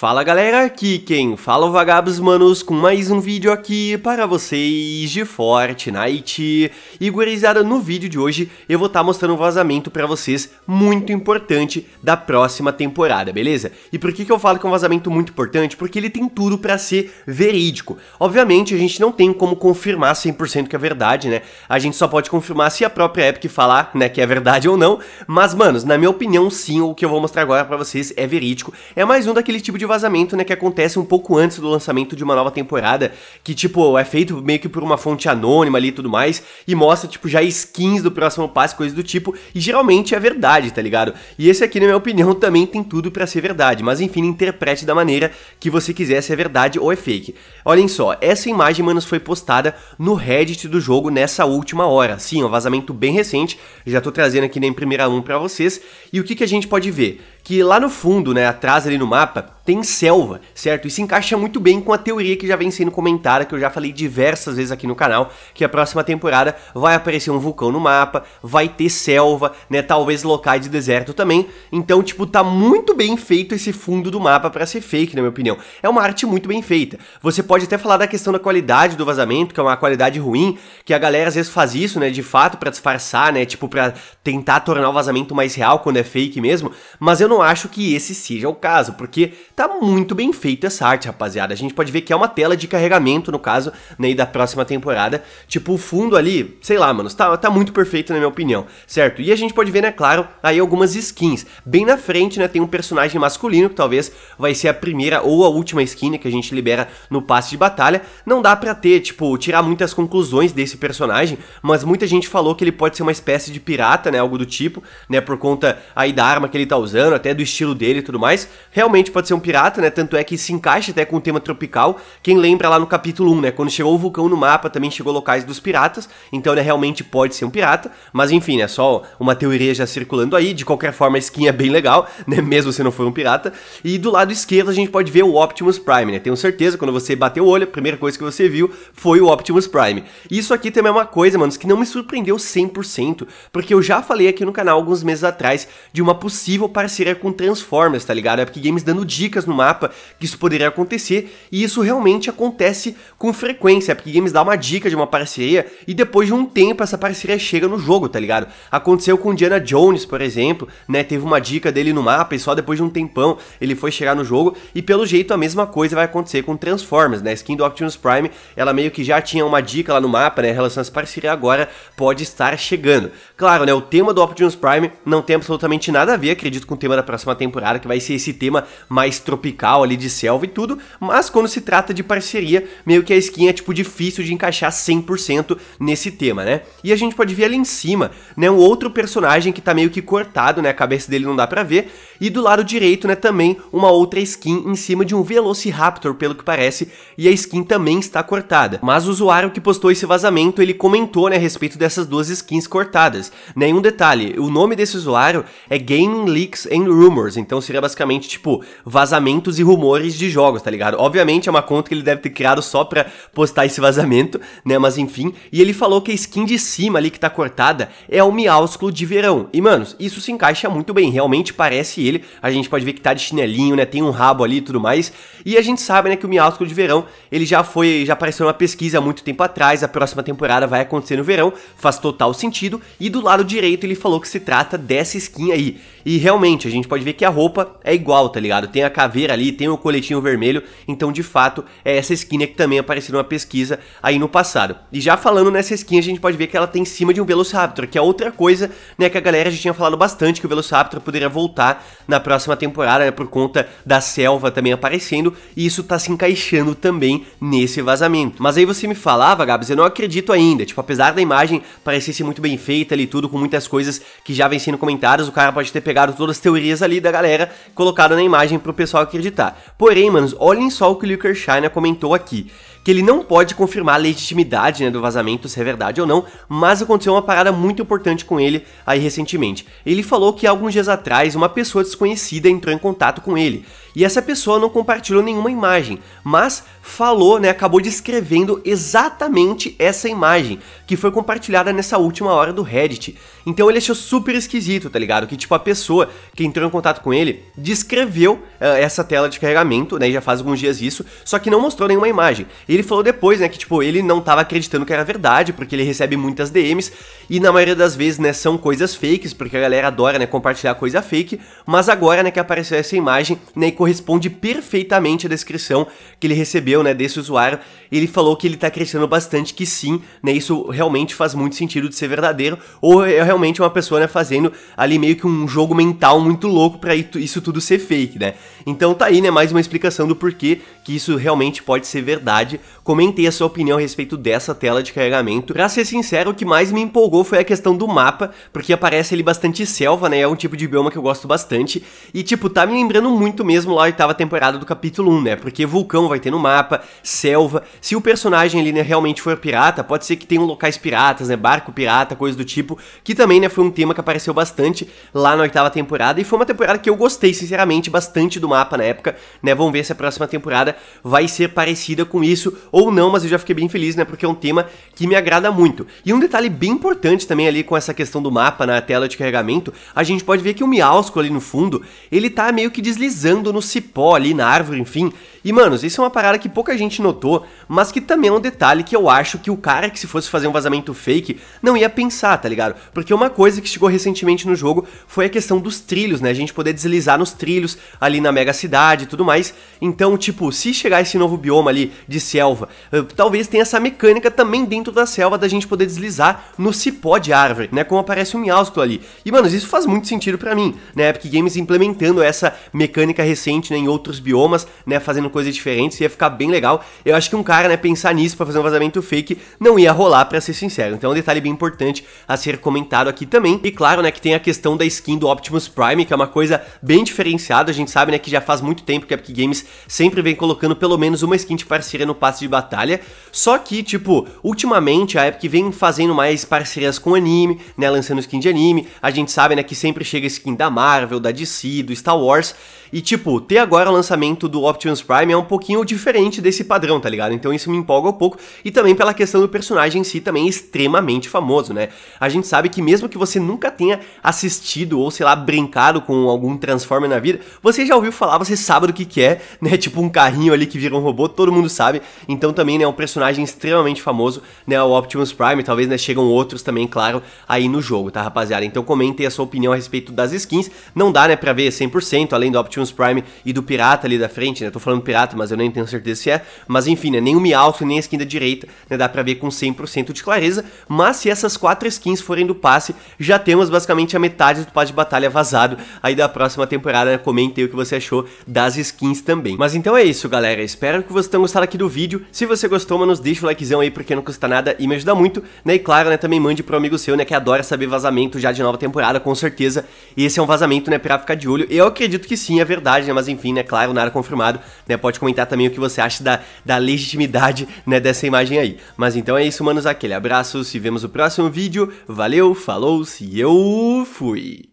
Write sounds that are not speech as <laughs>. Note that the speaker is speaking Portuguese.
Fala galera, aqui quem fala é o Vagabos Manos com mais um vídeo aqui para vocês de Fortnite. E gurizada, no vídeo de hoje eu vou estar tá mostrando um vazamento para vocês muito importante da próxima temporada, beleza? E por que, que eu falo que é um vazamento muito importante? Porque ele tem tudo para ser verídico. Obviamente a gente não tem como confirmar 100% que é verdade, né? A gente só pode confirmar se a própria Epic falar, né, que é verdade ou não. Mas, manos, na minha opinião, sim, o que eu vou mostrar agora para vocês é verídico. É mais um daquele tipo de vazamento, né, que acontece um pouco antes do lançamento de uma nova temporada, que, tipo, é feito meio que por uma fonte anônima ali e tudo mais, e mostra, tipo, já skins do próximo passe, coisas do tipo, e geralmente é verdade, tá ligado? E esse aqui, na minha <laughs> opinião, também tem tudo para ser verdade, mas enfim, interprete da maneira que você quiser se é verdade ou é fake. Olhem só, essa imagem, manos, foi postada no Reddit do jogo nessa última hora. Sim, um vazamento bem recente, já tô trazendo aqui nem primeira um para vocês. E o que, que a gente pode ver? que lá no fundo, né, atrás ali no mapa, tem selva, certo? E se encaixa muito bem com a teoria que já vem sendo comentada, que eu já falei diversas vezes aqui no canal, que a próxima temporada vai aparecer um vulcão no mapa, vai ter selva, né, talvez locais de deserto também. Então, tipo, tá muito bem feito esse fundo do mapa para ser fake, na minha opinião. É uma arte muito bem feita. Você pode até falar da questão da qualidade do vazamento, que é uma qualidade ruim, que a galera às vezes faz isso, né, de fato para disfarçar, né, tipo para tentar tornar o vazamento mais real quando é fake mesmo, mas eu não acho que esse seja o caso, porque tá muito bem feita essa arte, rapaziada. A gente pode ver que é uma tela de carregamento, no caso, né, da próxima temporada. Tipo, o fundo ali, sei lá, mano, tá, tá muito perfeito na minha opinião, certo? E a gente pode ver, né, claro, aí algumas skins. Bem na frente, né, tem um personagem masculino, que talvez vai ser a primeira ou a última skin né, que a gente libera no passe de batalha. Não dá pra ter, tipo, tirar muitas conclusões desse personagem, mas muita gente falou que ele pode ser uma espécie de pirata, né, algo do tipo, né, por conta aí da arma que ele tá usando, até até do estilo dele e tudo mais. Realmente pode ser um pirata, né? Tanto é que se encaixa até com o tema tropical. Quem lembra lá no capítulo 1, né? Quando chegou o vulcão no mapa, também chegou locais dos piratas. Então, né, realmente pode ser um pirata. Mas enfim, né? Só uma teoria já circulando aí. De qualquer forma, a skin é bem legal, <laughs> né? Mesmo se não for um pirata. E do lado esquerdo a gente pode ver o Optimus Prime, né? Tenho certeza, quando você bateu o olho, a primeira coisa que você viu foi o Optimus Prime. Isso aqui também é uma coisa, mano que não me surpreendeu 100%, porque eu já falei aqui no canal alguns meses atrás de uma possível parceria com Transformers, tá ligado? Epic Games dando dicas no mapa que isso poderia acontecer, e isso realmente acontece com frequência. A Epic Games dá uma dica de uma parceria e depois de um tempo essa parceria chega no jogo, tá ligado? Aconteceu com Diana Jones, por exemplo, né? Teve uma dica dele no mapa e só depois de um tempão ele foi chegar no jogo, e pelo jeito a mesma coisa vai acontecer com Transformers, né? A skin do Optimus Prime, ela meio que já tinha uma dica lá no mapa, né? Em relação às parcerias, agora pode estar chegando. Claro, né? O tema do Optimus Prime não tem absolutamente nada a ver, acredito, com o tema da próxima temporada, que vai ser esse tema mais tropical ali de selva e tudo, mas quando se trata de parceria, meio que a skin é tipo difícil de encaixar 100% nesse tema, né? E a gente pode ver ali em cima, né, um outro personagem que tá meio que cortado, né, a cabeça dele não dá pra ver, e do lado direito, né, também uma outra skin em cima de um Velociraptor, pelo que parece, e a skin também está cortada. Mas o usuário que postou esse vazamento, ele comentou, né, a respeito dessas duas skins cortadas. Nenhum um detalhe, o nome desse usuário é Gaming Leaks and Rumors, então seria basicamente, tipo, vazamentos e rumores de jogos, tá ligado? Obviamente é uma conta que ele deve ter criado só pra postar esse vazamento, né, mas enfim. E ele falou que a skin de cima ali que tá cortada é o Miausculo de verão. E, manos, isso se encaixa muito bem, realmente parece dele, a gente pode ver que tá de chinelinho, né? Tem um rabo ali e tudo mais. E a gente sabe, né, que o Miásculo de Verão, ele já foi, já apareceu numa pesquisa há muito tempo atrás, a próxima temporada vai acontecer no verão, faz total sentido. E do lado direito ele falou que se trata dessa skin aí. E realmente, a gente pode ver que a roupa é igual, tá ligado? Tem a caveira ali, tem o coletinho vermelho, então de fato é essa skin que também apareceu numa pesquisa aí no passado. E já falando nessa skin, a gente pode ver que ela tem em cima de um Velociraptor, que é outra coisa, né, que a galera já tinha falado bastante que o Velociraptor poderia voltar na próxima temporada, né, por conta da selva também aparecendo, e isso tá se encaixando também nesse vazamento. Mas aí você me falava, Gabs, eu não acredito ainda, tipo, apesar da imagem parecer ser muito bem feita ali, tudo com muitas coisas que já vem sendo comentadas, o cara pode ter pegado todas as teorias ali da galera, colocado na imagem pro pessoal acreditar. Porém, manos, olhem só o que o Luke Shiner comentou aqui que ele não pode confirmar a legitimidade né, do vazamento, se é verdade ou não, mas aconteceu uma parada muito importante com ele aí recentemente. Ele falou que alguns dias atrás uma pessoa desconhecida entrou em contato com ele e essa pessoa não compartilhou nenhuma imagem, mas falou, né, acabou descrevendo exatamente essa imagem que foi compartilhada nessa última hora do Reddit. Então ele achou super esquisito, tá ligado? Que tipo a pessoa que entrou em contato com ele descreveu uh, essa tela de carregamento, né, já faz alguns dias isso, só que não mostrou nenhuma imagem. ele falou depois, né, que tipo ele não tava acreditando que era verdade, porque ele recebe muitas DMs e na maioria das vezes, né, são coisas fakes, porque a galera adora, né, compartilhar coisa fake, mas agora, né, que apareceu essa imagem, né, corresponde perfeitamente à descrição que ele recebeu, né, desse usuário. Ele falou que ele está crescendo bastante, que sim, né, isso realmente faz muito sentido de ser verdadeiro, ou é realmente uma pessoa, né, fazendo ali meio que um jogo mental muito louco para isso tudo ser fake, né? Então tá aí, né, mais uma explicação do porquê que isso realmente pode ser verdade. Comentei a sua opinião a respeito dessa tela de carregamento. Pra ser sincero, o que mais me empolgou foi a questão do mapa, porque aparece ali bastante selva, né? É um tipo de bioma que eu gosto bastante. E, tipo, tá me lembrando muito mesmo mesmo lá a oitava temporada do capítulo 1, né? Porque vulcão vai ter no mapa, selva. Se o personagem ali, né, realmente for pirata, pode ser que tenham locais piratas, né? Barco pirata, coisa do tipo. Que também, né, foi um tema que apareceu bastante lá na oitava temporada. E foi uma temporada que eu gostei, sinceramente, bastante do mapa na época, né? Vamos ver se a próxima temporada vai ser parecida com isso ou não, mas eu já fiquei bem feliz, né? Porque é um tema que me agrada muito. E um detalhe bem importante também ali com essa questão do mapa na tela de carregamento, a gente pode ver que o Miausco ali no fundo, ele tá meio que deslizando no no cipó ali, na árvore, enfim. E, manos, isso é uma parada que pouca gente notou, mas que também é um detalhe que eu acho que o cara que se fosse fazer um vazamento fake não ia pensar, tá ligado? Porque uma coisa que chegou recentemente no jogo foi a questão dos trilhos, né? A gente poder deslizar nos trilhos ali na mega cidade e tudo mais. Então, tipo, se chegar esse novo bioma ali de selva, eh, talvez tenha essa mecânica também dentro da selva da gente poder deslizar no cipó de árvore, né? Como aparece um miausculo ali. E, manos, isso faz muito sentido para mim, né? Epic Games implementando essa mecânica recente né, em outros biomas, né, fazendo coisas diferentes, ia ficar bem legal. Eu acho que um cara, né, pensar nisso para fazer um vazamento fake não ia rolar, para ser sincero. Então é um detalhe bem importante a ser comentado aqui também. E claro, né, que tem a questão da skin do Optimus Prime, que é uma coisa bem diferenciada, a gente sabe, né, que já faz muito tempo que a Epic Games sempre vem colocando pelo menos uma skin de parceria no passe de batalha. Só que, tipo, ultimamente a Epic vem fazendo mais parcerias com anime, né, lançando skin de anime. A gente sabe, né, que sempre chega skin da Marvel, da DC, do Star Wars. E, tipo, ter agora o lançamento do Optimus Prime é um pouquinho diferente desse padrão, tá ligado? Então isso me empolga um pouco. E também pela questão do personagem em si também é extremamente famoso, né? A gente sabe que mesmo que você nunca tenha assistido ou, sei lá, brincado com algum Transformer na vida, você já ouviu falar, você sabe do que que é, <laughs> né? Tipo um carrinho ali que vira um robô, todo mundo sabe. Então também, né, é um personagem extremamente famoso, né? O Optimus Prime, talvez, né, chegam outros também, claro, aí no jogo, tá, rapaziada? Então comentem a sua opinião a respeito das skins. Não dá, né, pra ver 100% além do Optimus Optimus Prime e do pirata ali da frente, né? Tô falando pirata, mas eu nem tenho certeza se é. Mas enfim, né? Nem o Meowth, nem a skin da direita, né? Dá pra ver com 100% de clareza. Mas se essas quatro skins forem do passe, já temos basicamente a metade do passe de batalha vazado aí da próxima temporada. Né? Comentem o que você achou das skins também. Mas então é isso, galera. Espero que vocês tenham gostado aqui do vídeo. Se você gostou, mano, deixa o likezão aí, porque não custa nada e me ajuda muito. Né? E claro, né? Também mande pro amigo seu, né? Que adora saber vazamento já de nova temporada, com certeza. E esse é um vazamento, né? Pra ficar de olho. Eu acredito que sim, é verdade, né? Mas enfim, né? Claro, nada confirmado, né? Pode comentar também o que você acha da, da legitimidade, né? Dessa imagem aí. Mas então é isso, manos. Aquele abraço, se vemos no próximo vídeo. Valeu, falou, se eu fui!